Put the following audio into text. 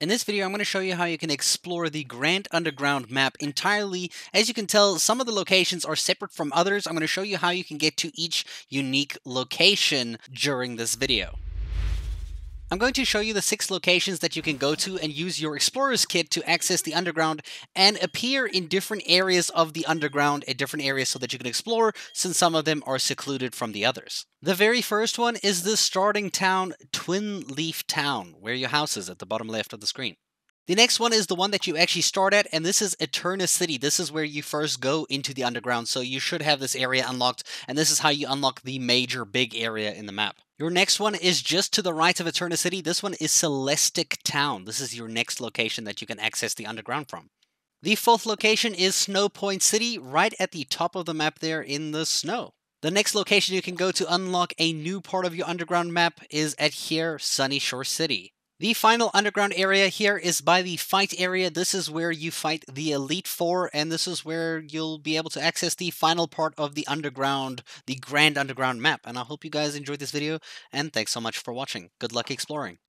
In this video, I'm going to show you how you can explore the Grand Underground map entirely. As you can tell, some of the locations are separate from others. I'm going to show you how you can get to each unique location during this video. I'm going to show you the six locations that you can go to and use your Explorer's Kit to access the underground and appear in different areas of the underground at different areas so that you can explore, since some of them are secluded from the others. The very first one is the starting town, Twin Leaf Town, where your house is at the bottom left of the screen. The next one is the one that you actually start at, and this is Eterna City. This is where you first go into the underground, so you should have this area unlocked, and this is how you unlock the major big area in the map. Your next one is just to the right of Eterna City. This one is Celestic Town. This is your next location that you can access the underground from. The fourth location is Snow Point City, right at the top of the map there in the snow. The next location you can go to unlock a new part of your underground map is at here, Sunny Shore City. The final underground area here is by the fight area. This is where you fight the Elite Four, and this is where you'll be able to access the final part of the underground, the grand underground map. And I hope you guys enjoyed this video, and thanks so much for watching. Good luck exploring.